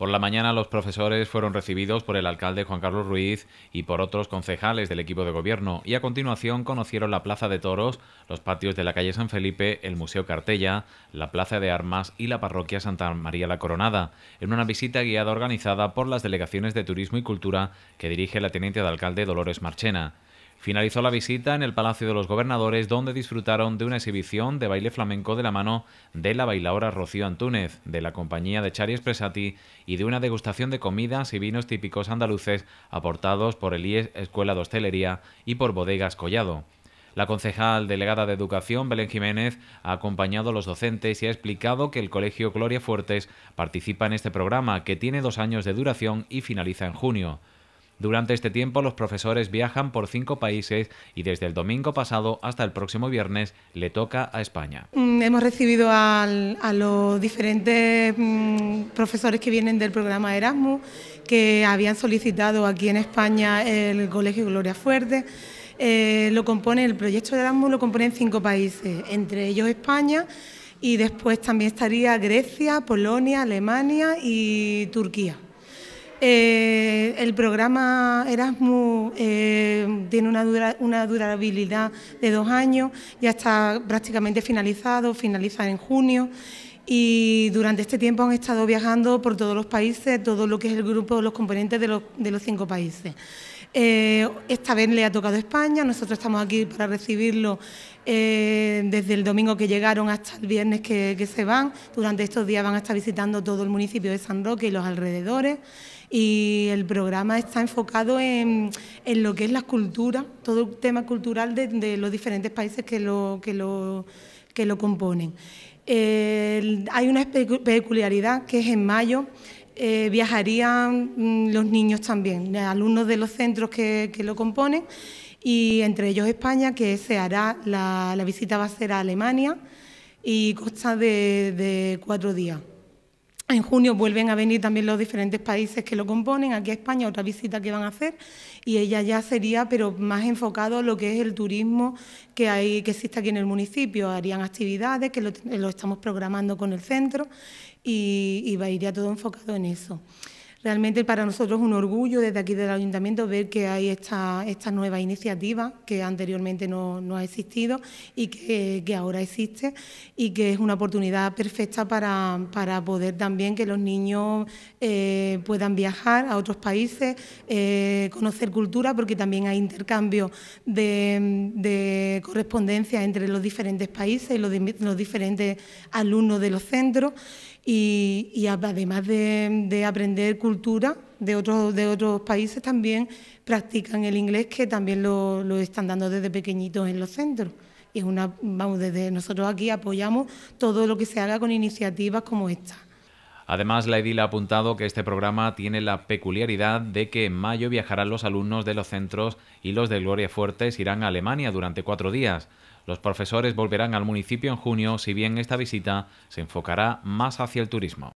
Por la mañana los profesores fueron recibidos por el alcalde Juan Carlos Ruiz y por otros concejales del equipo de gobierno y a continuación conocieron la Plaza de Toros, los patios de la calle San Felipe, el Museo Cartella, la Plaza de Armas y la Parroquia Santa María la Coronada, en una visita guiada organizada por las delegaciones de Turismo y Cultura que dirige la teniente de alcalde Dolores Marchena. Finalizó la visita en el Palacio de los Gobernadores, donde disfrutaron de una exhibición de baile flamenco de la mano de la bailadora Rocío Antúnez, de la compañía de Chari Presati y de una degustación de comidas y vinos típicos andaluces aportados por el IES Escuela de Hostelería y por Bodegas Collado. La concejal delegada de Educación, Belén Jiménez, ha acompañado a los docentes y ha explicado que el Colegio Gloria Fuertes participa en este programa, que tiene dos años de duración y finaliza en junio. Durante este tiempo los profesores viajan por cinco países y desde el domingo pasado hasta el próximo viernes le toca a España. Mm, hemos recibido a los diferentes mm, profesores que vienen del programa Erasmus, que habían solicitado aquí en España el Colegio Gloria Fuerte. Eh, lo compone, el proyecto de Erasmus lo compone en cinco países, entre ellos España y después también estaría Grecia, Polonia, Alemania y Turquía. Eh, el programa Erasmus eh, tiene una, durabilidad de dos años, ya está prácticamente finalizado, finaliza en junio. Y durante este tiempo han estado viajando por todos los países, todo lo que es el grupo, de los componentes de los cinco países. Eh, esta vez le ha tocado España, nosotros estamos aquí para recibirlo eh, desde el domingo que llegaron hasta el viernes que, se van. Durante estos días van a estar visitando todo el municipio de San Roque y los alrededores y el programa está enfocado en, lo que es la cultura, todo el tema cultural de, los diferentes países que lo, componen. Eh, hay una peculiaridad que es en mayo eh, viajarían mm, los niños también, eh, alumnos de los centros que, lo componen, y entre ellos España, que se hará, la, visita va a ser a Alemania y consta de, cuatro días. En junio vuelven a venir también los diferentes países que lo componen, aquí a España, otra visita que van a hacer, y ella ya sería, pero más enfocado a lo que es el turismo que, hay, que existe aquí en el municipio. Harían actividades que lo estamos programando con el centro y, a ir ya todo enfocado en eso. Realmente para nosotros es un orgullo desde aquí del ayuntamiento ver que hay esta, esta nueva iniciativa que anteriormente no, ha existido y que, ahora existe y que es una oportunidad perfecta para, poder también que los niños eh, puedan viajar a otros países, eh, conocer cultura, porque también hay intercambio de, de correspondencia entre los diferentes países los, diferentes alumnos de los centros y, además de, de aprender cultura de, otros, de otros países también practican el inglés, que también lo, están dando desde pequeñitos en los centros. es una, vamos, desde nosotros aquí apoyamos todo lo que se haga con iniciativas como esta. Además, la edil ha apuntado que este programa tiene la peculiaridad de que en mayo viajarán los alumnos de los centros y los de Gloria Fuertes irán a Alemania durante cuatro días. Los profesores volverán al municipio en junio, si bien esta visita se enfocará más hacia el turismo.